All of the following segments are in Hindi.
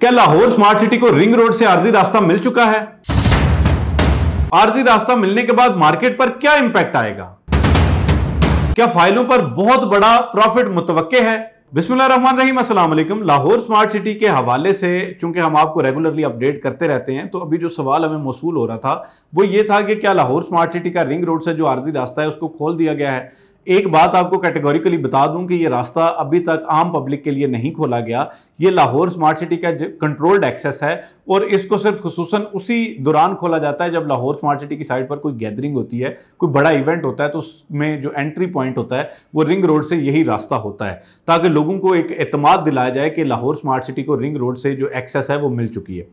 क्या लाहौर स्मार्ट सिटी को रिंग रोड से आरजी रास्ता मिल चुका है आरजी रास्ता मिलने के बाद मार्केट पर क्या इंपैक्ट आएगा क्या फाइलों पर बहुत बड़ा प्रॉफिट मुतवके है बिस्मिल्लाम लाहौर स्मार्ट सिटी के हवाले से चूंकि हम आपको रेगुलरली अपडेट करते रहते हैं तो अभी जो सवाल हमें मौसू हो रहा था वो ये था कि क्या लाहौर स्मार्ट सिटी का रिंग रोड से जो आर्जी रास्ता है उसको खोल दिया गया है एक बात आपको कैटेगोरिकली बता दूं कि ये रास्ता अभी तक आम पब्लिक के लिए नहीं खोला गया ये लाहौर स्मार्ट सिटी का कंट्रोल्ड एक्सेस है और इसको सिर्फ खसूस उसी दौरान खोला जाता है जब लाहौर स्मार्ट सिटी की साइड पर कोई गैदरिंग होती है कोई बड़ा इवेंट होता है तो उसमें जो एंट्री पॉइंट होता है वो रिंग रोड से यही रास्ता होता है ताकि लोगों को एक अतमाद दिलाया जाए कि लाहौर स्मार्ट सिटी को रिंग रोड से जो एक्सेस है वो मिल चुकी है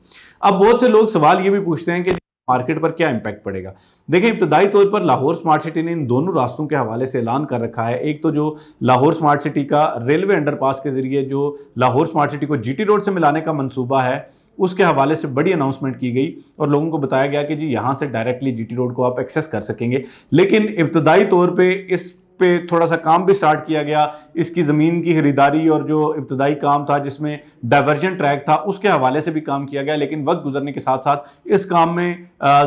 अब बहुत से लोग सवाल ये भी पूछते हैं कि मार्केट पर क्या इंपैक्ट पड़ेगा देखिए इब्तदाई तौर पर लाहौर स्मार्ट सिटी ने इन दोनों रास्तों के हवाले से ऐलान कर रखा है एक तो जो लाहौर स्मार्ट सिटी का रेलवे अंडरपास के जरिए जो लाहौर स्मार्ट सिटी को जीटी रोड से मिलाने का मंसूबा है उसके हवाले से बड़ी अनाउंसमेंट की गई और लोगों को बताया गया कि जी यहाँ से डायरेक्टली जीटी रोड को आप एक्सेस कर सकेंगे लेकिन इब्तदाई तौर पर इस पे थोड़ा सा काम भी स्टार्ट किया गया इसकी ज़मीन की खरीदारी और जो इब्तदाई काम था जिसमें डाइवर्जन ट्रैक था उसके हवाले से भी काम किया गया लेकिन वक्त गुजरने के साथ साथ इस काम में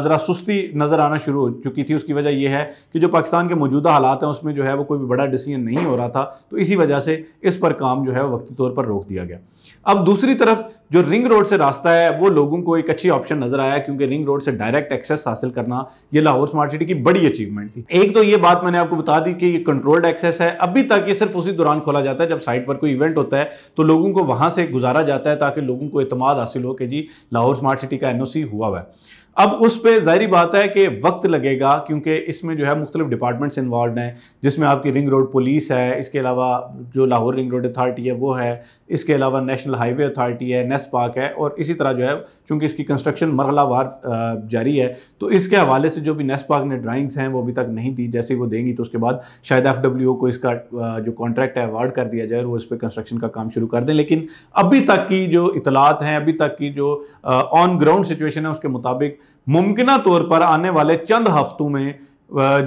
ज़रा सुस्ती नज़र आना शुरू हो चुकी थी उसकी वजह यह है कि जो पाकिस्तान के मौजूदा हालात हैं उसमें जो है वो कोई भी बड़ा डिसीजन नहीं हो रहा था तो इसी वजह से इस पर काम जो है वक्ती तौर पर रोक दिया गया अब दूसरी तरफ जो रिंग रोड से रास्ता है वो लोगों को एक अच्छी ऑप्शन नजर आया क्योंकि रिंग रोड से डायरेक्ट एक्सेस हासिल करना ये लाहौर स्मार्ट सिटी की बड़ी अचीवमेंट थी एक तो ये बात मैंने आपको बता दी कि ये कंट्रोल्ड एक्सेस है अभी तक ये सिर्फ उसी दौरान खोला जाता है जब साइट पर कोई इवेंट होता है तो लोगों को वहां से गुजारा जाता है ताकि लोगों को अतमाद हासिल हो कि जी लाहौर स्मार्ट सिटी का एन हुआ हुआ है अब उस पर जाहरी बात है कि वक्त लगेगा क्योंकि इसमें जो है मुख्तलिफ डिपार्टमेंट्स इन्वॉल्व हैं जिसमें आपकी रिंग रोड पुलिस है इसके अलावा जो लाहौर रिंग रोड अथॉरिटी है वो है इसके अलावा नेशनल हाईवे अथॉरिटी है नेस पार्क है और इसी तरह जो है चूँकि इसकी कंस्ट्रक्शन मरहलावार जारी है तो इसके हवाले से जो भी नेस पार्क ने ड्राइंग्स हैं वो अभी तक नहीं दी जैसे वो देंगी तो उसके बाद शायद एफ को इसका जो कॉन्ट्रैक्ट है अवार्ड कर दिया जाए वो इस पर कंस्ट्रक्शन का काम शुरू कर दें लेकिन अभी तक की जो इतलात हैं अभी तक की जो ऑन ग्राउंड सिचुएशन है उसके मुताबिक मुमकिन तौर पर आने वाले चंद हफ्तों में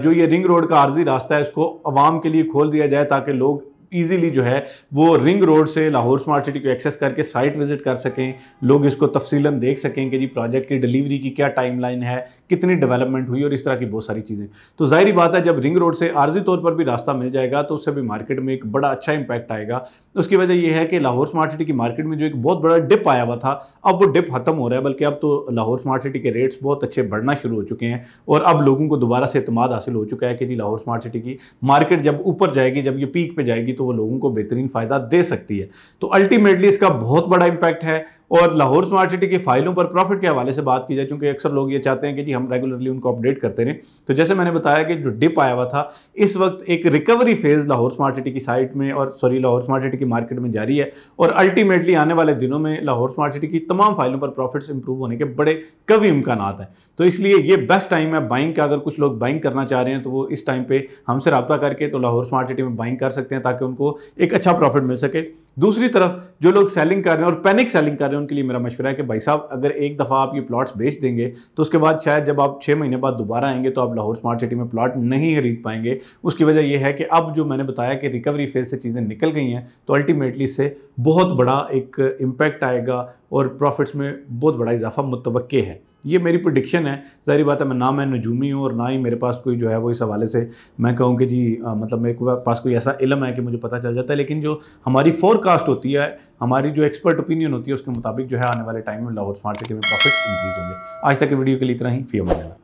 जो ये रिंग रोड का आर्जी रास्ता है इसको आवाम के लिए खोल दिया जाए ताकि लोग ईजिली जो है वो रिंग रोड से लाहौर स्मार्ट सिटी को एक्सेस करके साइट विजिट कर सकें लोग इसको तफसीला देख सकें कि जी प्रोजेक्ट की डिलीवरी की क्या टाइमलाइन है कितनी डेवलपमेंट हुई और इस तरह की बहुत सारी चीज़ें तो जाहिर बात है जब रिंग रोड से आर्जी तौर पर भी रास्ता मिल जाएगा तो उससे भी मार्केट में एक बड़ा अच्छा इंपैक्ट आएगा उसकी वजह यह है कि लाहौर स्मार्ट सिटी की मार्केट में जो एक बहुत बड़ा डिप आया हुआ था अब वो डिप खत्म हो रहा है बल्कि अब तो लाहौर स्मार्ट सिटी के रेट्स बहुत अच्छे बढ़ना शुरू हो चुके हैं और अब लोगों को दोबारा से अतमाद हासिल हो चुका है कि जी लाहौर स्मार्ट सिटी की मार्केट जब ऊपर जाएगी जब ये पीक पर जाएगी तो तो वो लोगों को बेहतरीन फ़ायदा दे सकती है तो अल्टीमेटली इसका बहुत बड़ा इंपैक्ट है और लाहौर स्मार्ट सिटी की फाइलों पर प्रॉफिट के हवाले से बात की जाए चूंकि अक्सर लोग ये चाहते हैं कि जी हम रेगुलरली उनको अपडेट करते रहें तो जैसे मैंने बताया कि जो डिप आया हुआ था इस वक्त एक recovery phase Lahore smart city की साइट में और सॉरी लाहौर स्मार्ट सिटी की मार्केट में जारी है और अल्टीमेटली आने वाले दिनों में लाहौर स्मार्ट सिटी की तमाम फाइलों पर प्रॉफिट्स इंप्रूव होने के बड़े कभी इम्कान हैं तो इसलिए ये बेस्ट टाइम है बाइंग का अगर कुछ लोग बाइंग करना चाह रहे हैं तो वो इस टाइम पर हमसे रबा करके तो लाहौर स्मार्ट सिटी में बाइंग कर सकते हैं ताकि उनको एक अच्छा प्रॉफिट मिल सके दूसरी तरफ जो लोग सेलिंग कर रहे हैं और पैनिक सेलिंग कर रहे हैं उनके लिए मेरा मशवरा है कि भाई साहब अगर एक दफ़ा आप ये प्लॉट्स बेच देंगे तो उसके बाद शायद जब आप छः महीने बाद दोबारा आएंगे तो आप लाहौर स्मार्ट सिटी में प्लॉट नहीं खरीद पाएंगे उसकी वजह यह है कि अब जो मैंने बताया कि रिकवरी फेज से चीज़ें निकल गई हैं तो अल्टीमेटली इससे बहुत बड़ा एक इम्पैक्ट आएगा और प्रॉफिट्स में बहुत बड़ा इजाफा मुतवक़ है ये मेरी प्रोडिक्शन है जारी बात है मैं ना मैं नजूमी हूँ और ना ही मेरे पास कोई जो है वो इस हवाले से मैं कहूँ कि जी आ, मतलब मेरे को पास कोई ऐसा इलम है कि मुझे पता चल जाता है लेकिन जो हमारी फोरकास्ट होती है हमारी जो एक्सपर्ट ओपिनियन होती है उसके मुताबिक जो है आने वाले टाइम में लाहौर स्मार्ट सिटी में प्रॉफिट इंक्रीज होंगे आज तक के वीडियो के लिए इतना ही फी